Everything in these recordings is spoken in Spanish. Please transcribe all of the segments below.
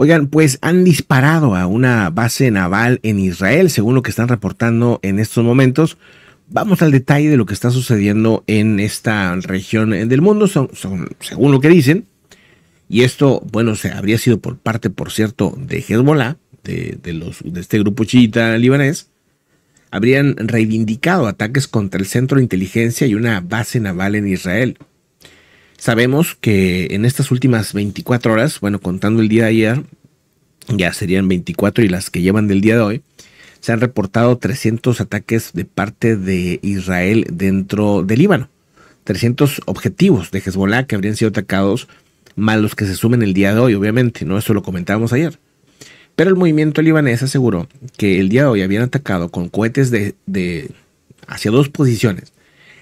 Oigan, pues han disparado a una base naval en Israel, según lo que están reportando en estos momentos. Vamos al detalle de lo que está sucediendo en esta región del mundo, según lo que dicen. Y esto, bueno, se habría sido por parte, por cierto, de Hezbollah, de, de este grupo chiita libanés. Habrían reivindicado ataques contra el centro de inteligencia y una base naval en Israel. Sabemos que en estas últimas 24 horas, bueno, contando el día de ayer, ya serían 24 y las que llevan del día de hoy, se han reportado 300 ataques de parte de Israel dentro del Líbano. 300 objetivos de Hezbollah que habrían sido atacados, más los que se sumen el día de hoy, obviamente, ¿no? Eso lo comentábamos ayer. Pero el movimiento libanés aseguró que el día de hoy habían atacado con cohetes de hacia dos posiciones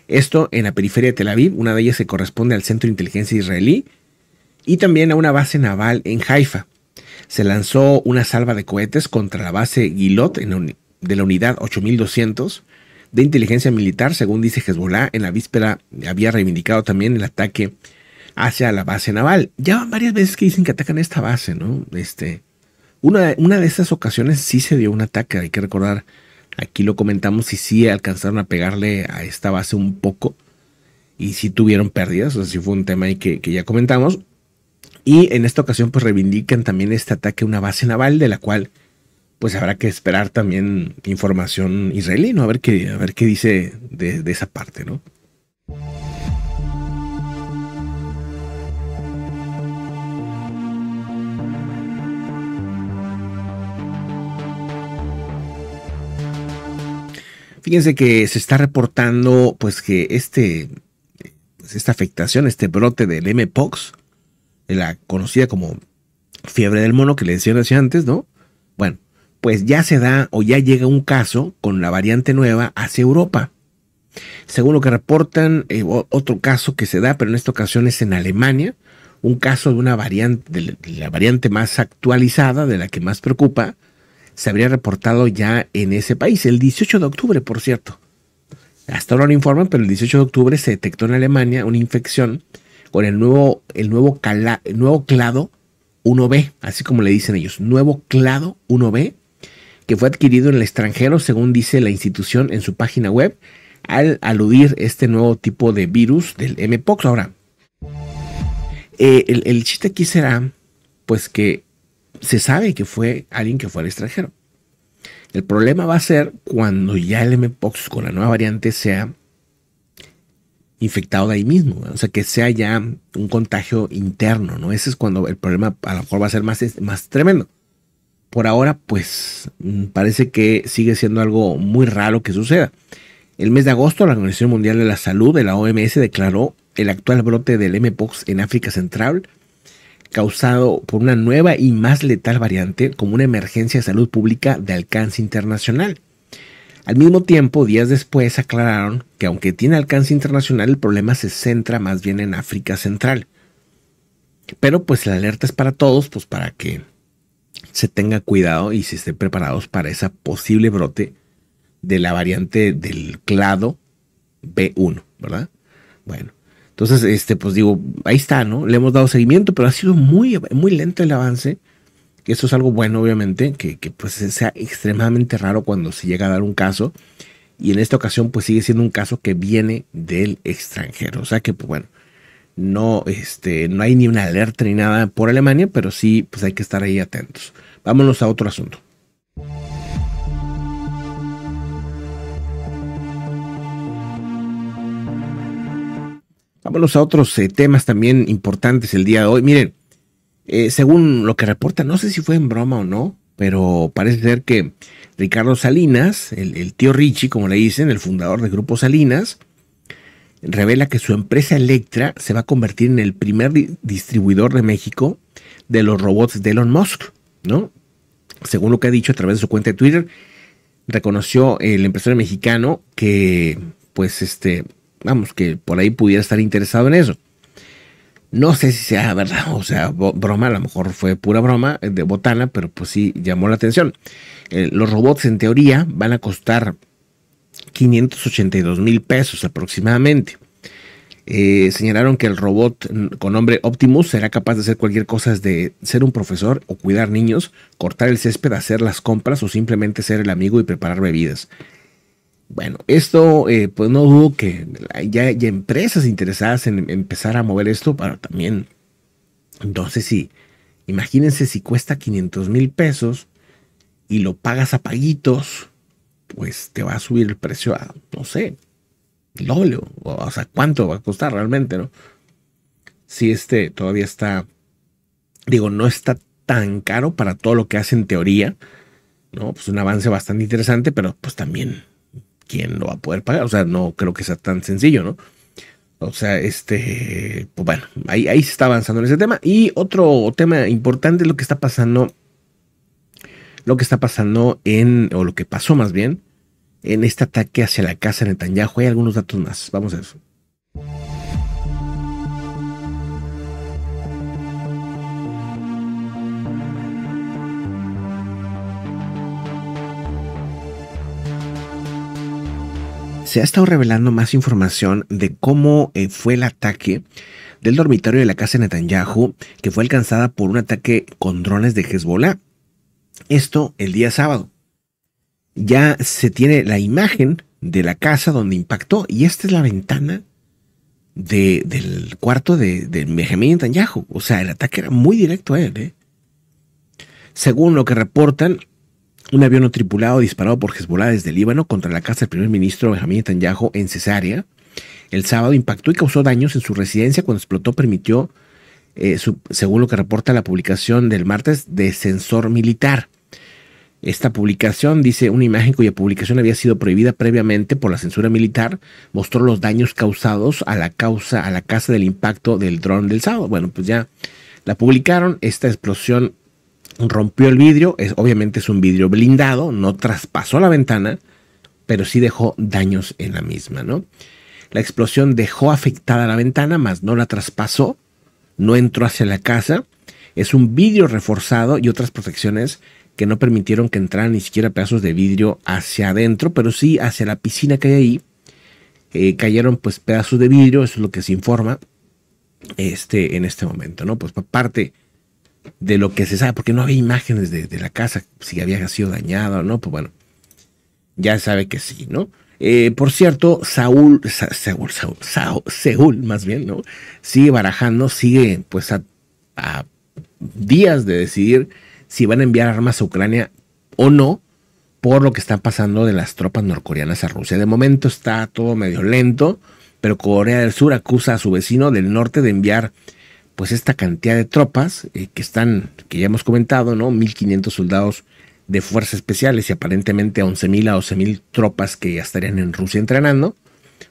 esto en la periferia de Tel Aviv, una de ellas se corresponde al Centro de Inteligencia Israelí, y también a una base naval en Haifa. Se lanzó una salva de cohetes contra la base Gilot de la unidad 8200 de inteligencia militar, según dice Hezbollah, en la víspera había reivindicado también el ataque hacia la base naval. Ya van varias veces que dicen que atacan esta base, ¿no? Este, una, una de estas ocasiones sí se dio un ataque, hay que recordar Aquí lo comentamos y sí alcanzaron a pegarle a esta base un poco. Y sí tuvieron pérdidas, Así fue un tema que, ya comentamos. Y en esta ocasión pues reivindican también este ataque a una base naval de la cual pues habrá que esperar también información israelí, ¿no? A ver qué, a ver qué dice de esa parte, ¿no? Fíjense que se está reportando pues que este, pues, esta afectación, este brote del M-POX, la conocida como fiebre del mono que le decían hace antes, ¿no? Bueno, pues ya se da o ya llega un caso con la variante nueva hacia Europa. Según lo que reportan, eh, otro caso que se da, pero en esta ocasión es en Alemania, un caso de una variante, de la variante más actualizada, de la que más preocupa, se habría reportado ya en ese país, el 18 de octubre, por cierto. Hasta ahora no informan, pero el 18 de octubre se detectó en Alemania una infección con el nuevo, el nuevo, clado 1B, así como le dicen ellos, nuevo clado 1B, que fue adquirido en el extranjero, según dice la institución en su página web, al aludir este nuevo tipo de virus del MPOX. Ahora, eh, el, chiste aquí será, pues que se sabe que fue alguien que fue al extranjero. El problema va a ser cuando ya el MPOX con la nueva variante sea infectado de ahí mismo, o sea, que sea ya un contagio interno, ¿no? Ese es cuando el problema a lo mejor va a ser más, más tremendo. Por ahora, pues mm, parece que sigue siendo algo muy raro que suceda. El mes de agosto, la Organización Mundial de la Salud de la OMS declaró el actual brote del MPOX en África Central causado por una nueva y más letal variante como una emergencia de salud pública de alcance internacional. Al mismo tiempo, días después aclararon que aunque tiene alcance internacional, el problema se centra más bien en África Central. Pero pues la alerta es para todos, pues para que se tenga cuidado y se estén preparados para ese posible brote de la variante del clado B1, ¿verdad? Bueno, entonces, este, pues digo, ahí está, ¿no? Le hemos dado seguimiento, pero ha sido muy, muy lento el avance. Que eso es algo bueno, obviamente, que, que pues sea extremadamente raro cuando se llega a dar un caso. Y en esta ocasión, pues sigue siendo un caso que viene del extranjero. O sea que, pues bueno, no, este, no hay ni una alerta ni nada por Alemania, pero sí, pues hay que estar ahí atentos. Vámonos a otro asunto. Vámonos a otros eh, temas también importantes el día de hoy. Miren, eh, según lo que reporta, no sé si fue en broma o no, pero parece ser que Ricardo Salinas, el, el tío Richie, como le dicen, el fundador del Grupo Salinas, revela que su empresa Electra se va a convertir en el primer distribuidor de México de los robots de Elon Musk, ¿no? Según lo que ha dicho a través de su cuenta de Twitter, reconoció el empresario mexicano que, pues, este, vamos, que por ahí pudiera estar interesado en eso. No sé si sea verdad, o sea, broma, a lo mejor fue pura broma eh, de botana, pero pues sí llamó la atención. Eh, los robots en teoría van a costar 582 mil pesos aproximadamente. Eh, señalaron que el robot con nombre Optimus será capaz de hacer cualquier cosa desde ser un profesor o cuidar niños, cortar el césped, hacer las compras o simplemente ser el amigo y preparar bebidas. Bueno, esto eh, pues no dudo que ya hay empresas interesadas en empezar a mover esto para también. Entonces sí, imagínense si cuesta 500 mil pesos y lo pagas a paguitos, pues te va a subir el precio a, no sé, el doble, o, sea, cuánto va a costar realmente, ¿no? Si este todavía está, digo, no está tan caro para todo lo que hace en teoría, ¿no? Pues un avance bastante interesante, pero pues también quién lo va a poder pagar. O sea, no creo que sea tan sencillo, ¿no? O sea, este, pues bueno, ahí, ahí se está avanzando en ese tema. Y otro tema importante es lo que está pasando, lo que está pasando en, o lo que pasó más bien, en este ataque hacia la casa de Netanyahu. Hay algunos datos más, vamos a eso. se ha estado revelando más información de cómo eh, fue el ataque del dormitorio de la casa de Netanyahu, que fue alcanzada por un ataque con drones de Hezbollah. Esto el día sábado. Ya se tiene la imagen de la casa donde impactó y esta es la ventana del cuarto de, de Netanyahu. O sea, el ataque era muy directo a él. ¿eh? Según lo que reportan, un avión no tripulado disparado por Hezbollah desde Líbano contra la casa del primer ministro Benjamín Netanyahu en Cesárea. El sábado impactó y causó daños en su residencia cuando explotó, permitió, eh, según lo que reporta la publicación del martes, de censor militar. Esta publicación, dice una imagen cuya publicación había sido prohibida previamente por la censura militar, mostró los daños causados a la causa, a la casa del impacto del dron del sábado. Bueno, pues ya la publicaron. Esta explosión rompió el vidrio, es, obviamente es un vidrio blindado, no traspasó la ventana, pero sí dejó daños en la misma, ¿no? La explosión dejó afectada la ventana, más no la traspasó, no entró hacia la casa, es un vidrio reforzado y otras protecciones que no permitieron que entraran ni siquiera pedazos de vidrio hacia adentro, pero sí hacia la piscina que hay ahí. Eh, cayeron pues pedazos de vidrio, eso es lo que se informa este, en este momento, ¿no? Pues parte de lo que se sabe, porque no había imágenes de, la casa, si había sido dañada o no, pues bueno, ya sabe que sí, ¿no? Eh, por cierto, Saúl, Seúl, más bien, ¿no? Sigue barajando, sigue pues a, días de decidir si van a enviar armas a Ucrania o no, por lo que está pasando de las tropas norcoreanas a Rusia. De momento está todo medio lento, pero Corea del Sur acusa a su vecino del norte de enviar pues esta cantidad de tropas eh, que están, que ya hemos comentado, ¿no? 1.500 soldados de fuerzas especiales y aparentemente 11.000 a 12.000 tropas que ya estarían en Rusia entrenando.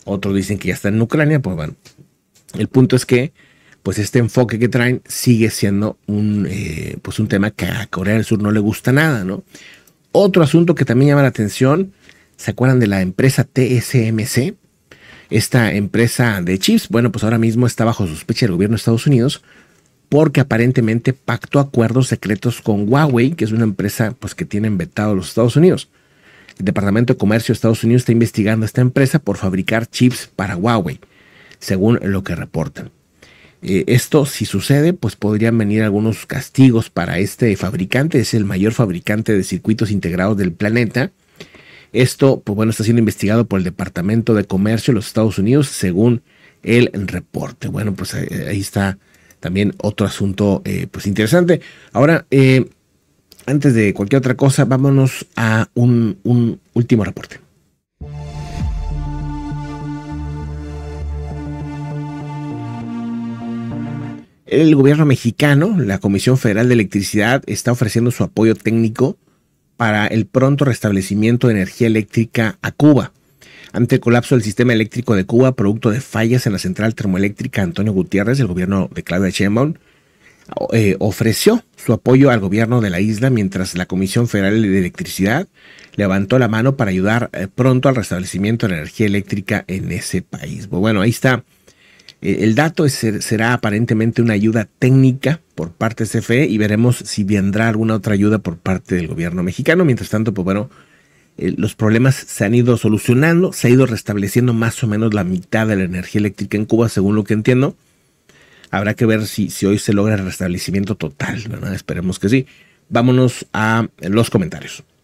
Otros dicen que ya están en Ucrania, pues bueno. El punto es que, pues este enfoque que traen sigue siendo un, eh, pues un tema que a Corea del Sur no le gusta nada, ¿no? Otro asunto que también llama la atención, ¿se acuerdan de la empresa TSMC? esta empresa de chips, bueno, pues ahora mismo está bajo sospecha del gobierno de Estados Unidos porque aparentemente pactó acuerdos secretos con Huawei, que es una empresa pues, que tiene vetado los Estados Unidos. El Departamento de Comercio de Estados Unidos está investigando a esta empresa por fabricar chips para Huawei, según lo que reportan. Eh, esto, si sucede, pues podrían venir algunos castigos para este fabricante. Es el mayor fabricante de circuitos integrados del planeta esto, pues, bueno, está siendo investigado por el Departamento de Comercio de los Estados Unidos, según el reporte. Bueno, pues ahí, está también otro asunto, eh, pues interesante. Ahora, eh, antes de cualquier otra cosa, vámonos a un último reporte. El gobierno mexicano, la Comisión Federal de Electricidad, está ofreciendo su apoyo técnico para el pronto restablecimiento de energía eléctrica a Cuba ante el colapso del sistema eléctrico de Cuba producto de fallas en la central termoeléctrica Antonio Gutiérrez, el gobierno de Claudia Sheinbaum eh, ofreció su apoyo al gobierno de la isla mientras la Comisión Federal de Electricidad levantó la mano para ayudar eh, pronto al restablecimiento de energía eléctrica en ese país. Pues bueno, ahí está eh, el dato será aparentemente una ayuda técnica por parte de CFE y veremos si vendrá alguna otra ayuda por parte del gobierno mexicano. Mientras tanto, pues bueno, eh, los problemas se han ido solucionando, se ha ido restableciendo más o menos la mitad de la energía eléctrica en Cuba, según lo que entiendo. Habrá que ver si, hoy se logra el restablecimiento total, Esperemos que sí. Vámonos a los comentarios.